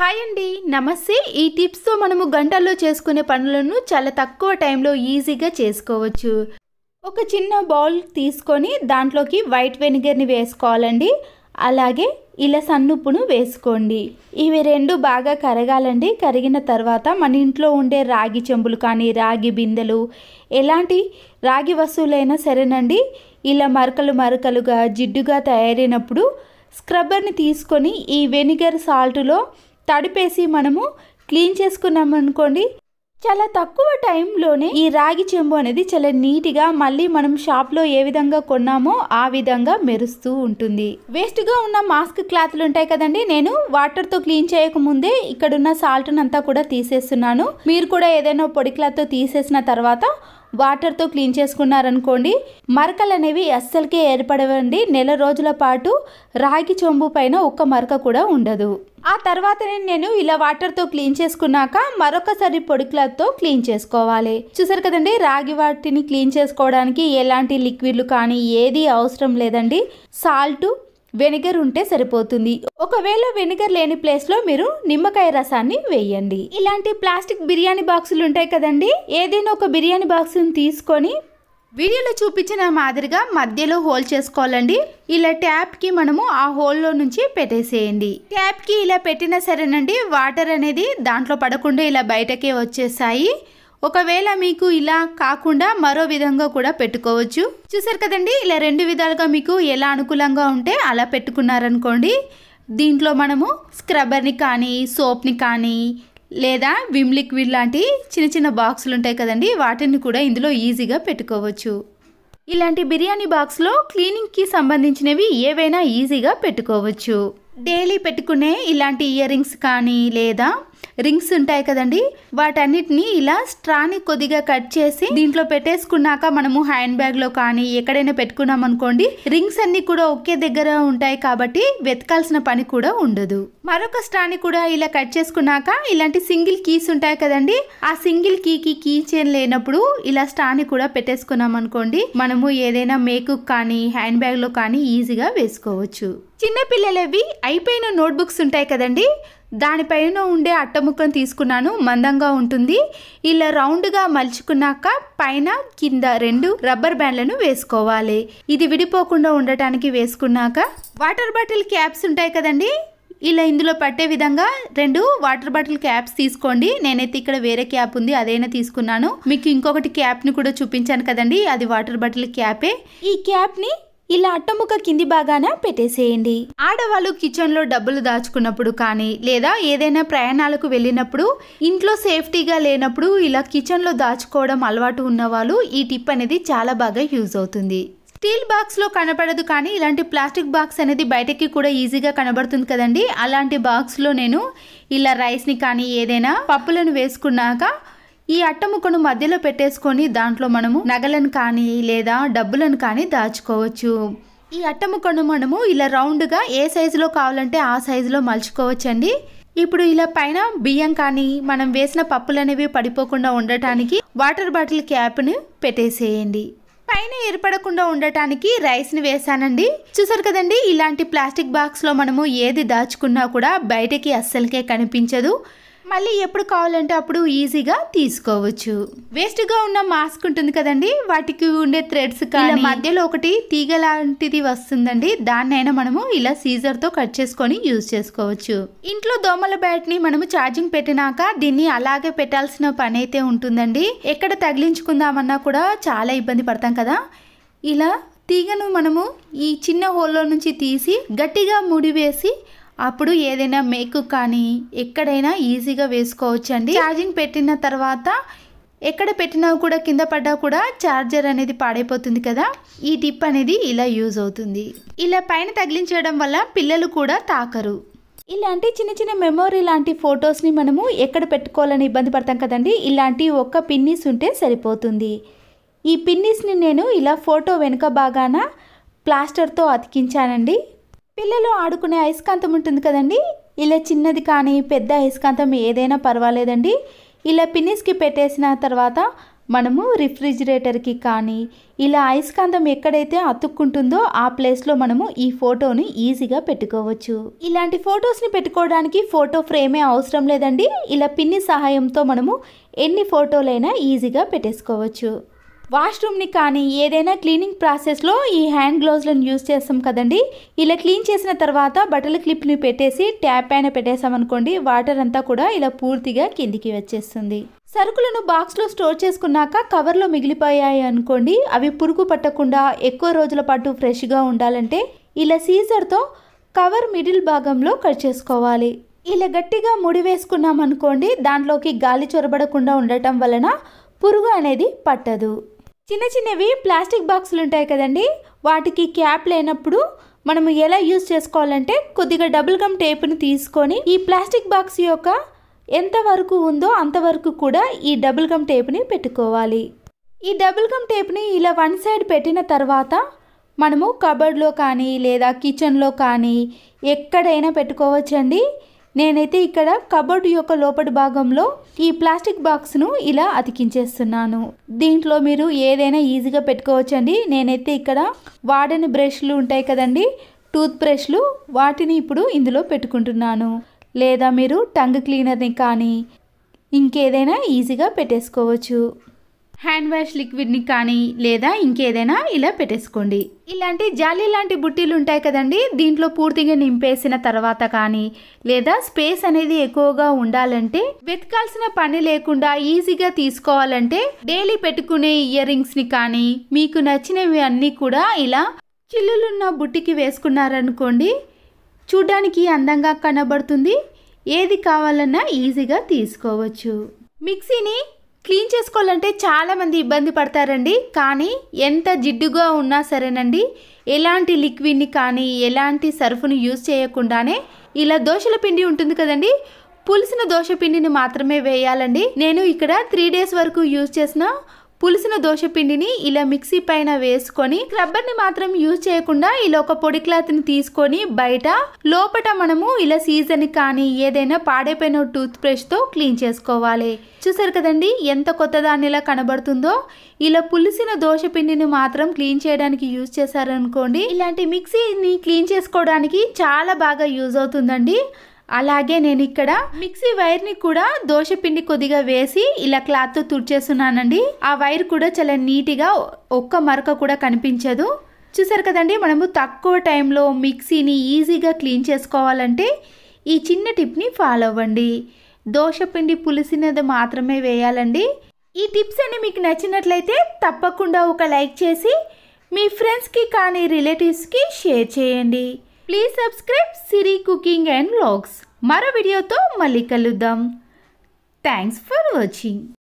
hi అండి నమస్తే ఈ టిప్స్తో మనము గంటల్లో చేసుకునే పనులను చాలా తక్కువ టైంలో ఈజీగా చేసుకోవచ్చు ఒక చిన్న బౌల్ తీసుకొని దాంట్లోకి వైట్ వెనిగర్ని వేసుకోవాలండి అలాగే ఇలా సన్నుప్పును వేసుకోండి ఇవి రెండు బాగా కరగాలండి కరిగిన తర్వాత మన ఇంట్లో ఉండే రాగి చెంబులు కానీ రాగి బిందెలు ఎలాంటి రాగి వస్తువులైనా సరేనండి ఇలా మరకలు మరకలుగా జిడ్డుగా తయారైనప్పుడు స్క్రబ్బర్ని తీసుకొని ఈ వెనిగర్ సాల్ట్లో తడిపేసి మనము క్లీన్ చేసుకున్నామనుకోండి చాలా తక్కువ టైంలోనే ఈ రాగి చెంబు అనేది చాలా నీట్గా మళ్ళీ మనం షాప్లో ఏ విధంగా కొన్నామో ఆ విధంగా మెరుస్తూ ఉంటుంది వేస్ట్గా ఉన్న మాస్క్ క్లాత్లు ఉంటాయి కదండి నేను వాటర్తో క్లీన్ చేయకముందే ఇక్కడున్న సాల్ట్ని అంతా కూడా తీసేస్తున్నాను మీరు కూడా ఏదైనా పొడి క్లాత్తో తీసేసిన తర్వాత వాటర్తో క్లీన్ చేసుకున్నారనుకోండి మరకలు అనేవి అస్సలకే ఏర్పడవండి నెల రోజుల పాటు రాగి చెంబు పైన ఒక్క మరక కూడా ఉండదు ఆ తర్వాత నేను ఇలా వాటర్తో క్లీన్ చేసుకున్నాక మరొకసారి పొడి క్లీన్ చేసుకోవాలి చూసారు కదండి రాగి వాటిని క్లీన్ చేసుకోవడానికి ఎలాంటి లిక్విడ్లు కానీ ఏది అవసరం లేదండి సాల్ట్ వెనిగర్ ఉంటే సరిపోతుంది ఒకవేళ వెనిగర్ లేని ప్లేస్లో మీరు నిమ్మకాయ రసాన్ని వేయండి ఇలాంటి ప్లాస్టిక్ బిర్యానీ బాక్సులు ఉంటాయి కదండి ఏదైనా ఒక బిర్యానీ బాక్స్ని తీసుకొని వీడియోలో చూపించిన మాదిరిగా మధ్యలో హోల్ చేసుకోవాలండి ఇలా ట్యాప్కి మనము ఆ హోల్లో నుంచి పెట్టేసేయండి ట్యాప్కి ఇలా పెట్టినా సరేనండి వాటర్ అనేది దాంట్లో పడకుండా ఇలా బయటకే వచ్చేసాయి ఒకవేళ మీకు ఇలా కాకుండా మరో విధంగా కూడా పెట్టుకోవచ్చు చూసారు కదండి ఇలా రెండు విధాలుగా మీకు ఎలా అనుకూలంగా ఉంటే అలా పెట్టుకున్నారనుకోండి దీంట్లో మనము స్క్రబ్బర్ని కానీ సోప్ని కానీ లేదా విమ్ లిక్విడ్ లాంటి చిన్న చిన్న బాక్సులు ఉంటాయి కదండి వాటిని కూడా ఇందులో ఈజీగా పెట్టుకోవచ్చు ఇలాంటి బిర్యానీ బాక్స్లో క్లీనింగ్కి సంబంధించినవి ఏవైనా ఈజీగా పెట్టుకోవచ్చు డైలీ పెట్టుకునే ఇలాంటి ఇయర్ రింగ్స్ కానీ లేదా రింగ్స్ ఉంటాయి కదండి వాటన్నిటిని ఇలా స్ట్రాని కొద్దిగా కట్ చేసి దీంట్లో పెట్టేసుకున్నాక మనము హ్యాండ్ బ్యాగ్లో కానీ ఎక్కడైనా పెట్టుకున్నాం అనుకోండి రింగ్స్ అన్నీ కూడా ఒకే దగ్గర ఉంటాయి కాబట్టి వెతకాల్సిన పని కూడా ఉండదు మరొక స్ట్రాని కూడా ఇలా కట్ చేసుకున్నాక ఇలాంటి సింగిల్ కీస్ ఉంటాయి కదండి ఆ సింగిల్ కీకి కీ చైన్ లేనప్పుడు ఇలా స్ట్రాని కూడా పెట్టేసుకున్నాం అనుకోండి మనము ఏదైనా మేకప్ కానీ హ్యాండ్ బ్యాగ్లో కానీ ఈజీగా వేసుకోవచ్చు చిన్నపిల్లలవి అయిపోయిన నోట్బుక్స్ ఉంటాయి కదండి దానిపైన ఉండే అట్టముక్కను తీసుకున్నాను మందంగా ఉంటుంది ఇలా రౌండ్గా మలుచుకున్నాక పైన కింద రెండు రబ్బర్ బ్యాండ్లను వేసుకోవాలి ఇది విడిపోకుండా ఉండటానికి వేసుకున్నాక వాటర్ బాటిల్ క్యాప్స్ ఉంటాయి కదండి ఇలా ఇందులో పట్టే విధంగా రెండు వాటర్ బాటిల్ క్యాప్స్ తీసుకోండి నేనైతే ఇక్కడ వేరే క్యాప్ ఉంది అదైనా తీసుకున్నాను మీకు ఇంకొకటి క్యాప్ని కూడా చూపించాను కదండి అది వాటర్ బాటిల్ క్యాపే ఈ క్యాప్ని ఇలా అట్టముక్క కింది భాగాన పెట్టేసేయండి ఆడవాళ్ళు లో డబ్బులు దాచుకున్నప్పుడు కానీ లేదా ఏదైనా ప్రయాణాలకు వెళ్ళినప్పుడు ఇంట్లో సేఫ్టీగా లేనప్పుడు ఇలా కిచెన్లో దాచుకోవడం అలవాటు ఉన్నవాళ్ళు ఈ టిప్ అనేది చాలా బాగా యూజ్ అవుతుంది స్టీల్ బాక్స్ లో కనపడదు కానీ ఇలాంటి ప్లాస్టిక్ బాక్స్ అనేది బయటకి కూడా ఈజీగా కనబడుతుంది కదండి అలాంటి బాక్స్లో నేను ఇలా రైస్ని కానీ ఏదైనా పప్పులను వేసుకున్నాక ఈ అట్టముక్కను మధ్యలో పెట్టేసుకొని దాంట్లో మనము నగలను కానీ లేదా డబ్బులను కానీ దాచుకోవచ్చు ఈ అట్టముక్కను మనము ఇలా రౌండ్గా ఏ సైజులో కావాలంటే ఆ సైజులో మలుచుకోవచ్చండి ఇప్పుడు ఇలా పైన బియ్యం కానీ మనం వేసిన పప్పులు అనేవి పడిపోకుండా ఉండటానికి వాటర్ బాటిల్ క్యాప్ను పెట్టేసేయండి పైన ఏర్పడకుండా ఉండటానికి రైస్ని వేసానండి చూసారు కదండి ఇలాంటి ప్లాస్టిక్ బాక్స్లో మనము ఏది దాచుకున్నా కూడా బయటకి అస్సలకే కనిపించదు మళ్ళీ ఎప్పుడు కావాలంటే అప్పుడు ఈజీగా తీసుకోవచ్చు వేస్ట్గా ఉన్న మాస్క్ ఉంటుంది కదండి వాటికి ఉండే థ్రెడ్స్ కానీ మధ్యలో ఒకటి తీగ లాంటిది వస్తుందండి దాన్నైనా మనము ఇలా సీజర్తో కట్ చేసుకొని యూజ్ చేసుకోవచ్చు ఇంట్లో దోమల బ్యాట్ని మనము ఛార్జింగ్ పెట్టినాక దీన్ని అలాగే పెట్టాల్సిన పని అయితే ఉంటుందండి ఎక్కడ తగిలించుకుందామన్నా కూడా చాలా ఇబ్బంది పడతాం కదా ఇలా తీగను మనము ఈ చిన్న హోల్లో నుంచి తీసి గట్టిగా ముడివేసి అప్పుడు ఏదైనా మేకు కానీ ఎక్కడైనా ఈజీగా వేసుకోవచ్చు అండి ఛార్జింగ్ పెట్టిన తర్వాత ఎక్కడ పెట్టినా కూడా కింద పడ్డా కూడా ఛార్జర్ అనేది పాడైపోతుంది కదా ఈ టిప్ అనేది ఇలా యూజ్ అవుతుంది ఇలా పైన తగిలించడం వల్ల పిల్లలు కూడా తాకరు ఇలాంటి చిన్న చిన్న మెమొరీ లాంటి ఫొటోస్ని మనము ఎక్కడ పెట్టుకోవాలని ఇబ్బంది పడతాం కదండి ఇలాంటి ఒక్క పిన్నిస్ ఉంటే సరిపోతుంది ఈ పిన్నిస్ని నేను ఇలా ఫోటో వెనుక బాగాన ప్లాస్టర్తో అతికించానండి పిల్లలు ఆడుకునే అయస్కాంతం ఉంటుంది కదండి ఇలా చిన్నది కానీ పెద్ద అయస్కాంతం ఏదైనా పర్వాలేదండి ఇలా పిన్నిస్కి పెట్టేసిన తర్వాత మనము రిఫ్రిజిరేటర్కి కానీ ఇలా అయస్కాంతం ఎక్కడైతే అతుక్కుంటుందో ఆ ప్లేస్లో మనము ఈ ఫోటోని ఈజీగా పెట్టుకోవచ్చు ఇలాంటి ఫోటోస్ని పెట్టుకోవడానికి ఫోటో ఫ్రేమే అవసరం లేదండి ఇలా పిన్ని సహాయంతో మనము ఎన్ని ఫోటోలైనా ఈజీగా పెట్టేసుకోవచ్చు వాష్రూమ్ని కానీ ఏదైనా క్లీనింగ్ ప్రాసెస్లో ఈ హ్యాండ్ గ్లౌజ్లను యూజ్ చేస్తాం కదండి ఇలా క్లీన్ చేసిన తర్వాత బటల్ క్లిప్ని పెట్టేసి ట్యాప్ పైన పెట్టేసామనుకోండి వాటర్ అంతా కూడా ఇలా పూర్తిగా కిందికి వచ్చేస్తుంది సరుకులను బాక్స్లో స్టోర్ చేసుకున్నాక కవర్లో మిగిలిపోయాయి అనుకోండి అవి పురుగు పట్టకుండా ఎక్కువ రోజుల పాటు ఫ్రెష్గా ఉండాలంటే ఇలా సీజర్తో కవర్ మిడిల్ భాగంలో కట్ చేసుకోవాలి ఇలా గట్టిగా ముడి వేసుకున్నాం అనుకోండి దాంట్లోకి గాలి చొరబడకుండా ఉండటం వలన పురుగు అనేది పట్టదు చిన్న చిన్నవి ప్లాస్టిక్ బాక్సులు ఉంటాయి కదండి వాటికి క్యాప్ లేనప్పుడు మనం ఎలా యూజ్ చేసుకోవాలంటే కొద్దిగా డబుల్ గమ్ టేప్ని తీసుకొని ఈ ప్లాస్టిక్ బాక్స్ యొక్క ఎంతవరకు ఉందో అంతవరకు కూడా ఈ డబుల్ గమ్ టేప్ని పెట్టుకోవాలి ఈ డబుల్ గమ్ టేప్ని ఇలా వన్ సైడ్ పెట్టిన తర్వాత మనము కబర్డ్లో కానీ లేదా కిచెన్లో కానీ ఎక్కడైనా పెట్టుకోవచ్చండి నేనైతే ఇక్కడ కబోర్డ్ యొక్క లోపటి భాగంలో ఈ ప్లాస్టిక్ బాక్స్ను ఇలా అతికించేస్తున్నాను దీంట్లో మీరు ఏదైనా ఈజీగా పెట్టుకోవచ్చండి నేనైతే ఇక్కడ వాడని బ్రష్లు ఉంటాయి కదండి టూత్ బ్రష్లు వాటిని ఇప్పుడు ఇందులో పెట్టుకుంటున్నాను లేదా మీరు టంగ్ క్లీనర్ని కానీ ఇంకేదైనా ఈజీగా పెట్టేసుకోవచ్చు హ్యాండ్ వాష్ లిక్విడ్ని కానీ లేదా ఇంకేదైనా ఇలా పెట్టేసుకోండి ఇలాంటి జాలీ లాంటి బుట్టీలు ఉంటాయి కదండి దీంట్లో పూర్తిగా నింపేసిన తర్వాత కానీ లేదా స్పేస్ అనేది ఎక్కువగా ఉండాలంటే వెతకాల్సిన పని లేకుండా ఈజీగా తీసుకోవాలంటే డైలీ పెట్టుకునే ఇయర్ రింగ్స్ని కానీ మీకు నచ్చినవి అన్నీ కూడా ఇలా చిల్లులున్న బుట్టికి వేసుకున్నారనుకోండి చూడ్డానికి అందంగా కనబడుతుంది ఏది కావాలన్నా ఈజీగా తీసుకోవచ్చు మిక్సీని క్లీన్ చేసుకోవాలంటే చాలామంది ఇబ్బంది పడతారండి కానీ ఎంత జిడ్డుగా ఉన్నా సరేనండి ఎలాంటి లిక్విడ్ని కానీ ఎలాంటి సర్ఫ్ని యూజ్ చేయకుండానే ఇలా దోశల పిండి ఉంటుంది కదండి పులిసిన దోశ పిండిని మాత్రమే వేయాలండి నేను ఇక్కడ త్రీ డేస్ వరకు యూజ్ చేసిన పులిసిన దోశపిండిని ఇలా మిక్సీ పైన వేసుకొని ని మాత్రం యూజ్ చేయకుండా ఇలా ఒక పొడి క్లాత్ని తీసుకొని బయట లోపట మనము ఇలా సీజన్ కానీ ఏదైనా పాడైపోయిన టూత్ తో క్లీన్ చేసుకోవాలి చూసారు కదండి ఎంత కొత్త ఇలా కనబడుతుందో ఇలా పులిసిన దోశపిండిని మాత్రం క్లీన్ చేయడానికి యూజ్ చేశారనుకోండి ఇలాంటి మిక్సీని క్లీన్ చేసుకోవడానికి చాలా బాగా యూజ్ అవుతుందండి అలాగే నేను ఇక్కడ మిక్సీ వైర్ని కూడా దోశ పిండి కొద్దిగా వేసి ఇలా క్లాత్తో తుడిచేస్తున్నానండి ఆ వైర్ కూడా చాలా నీట్గా ఒక్క మరక కూడా కనిపించదు చూసారు కదండి మనము తక్కువ టైంలో మిక్సీని ఈజీగా క్లీన్ చేసుకోవాలంటే ఈ చిన్న టిప్ని ఫాలో అవ్వండి దోశపిండి పులిసినది మాత్రమే వేయాలండి ఈ టిప్స్ అన్ని మీకు నచ్చినట్లయితే తప్పకుండా ఒక లైక్ చేసి మీ ఫ్రెండ్స్కి కానీ రిలేటివ్స్కి షేర్ చేయండి please subscribe Siri cooking and vlogs మరో వీడియోతో మళ్ళీ కలుద్దాం థ్యాంక్స్ ఫర్ వాచింగ్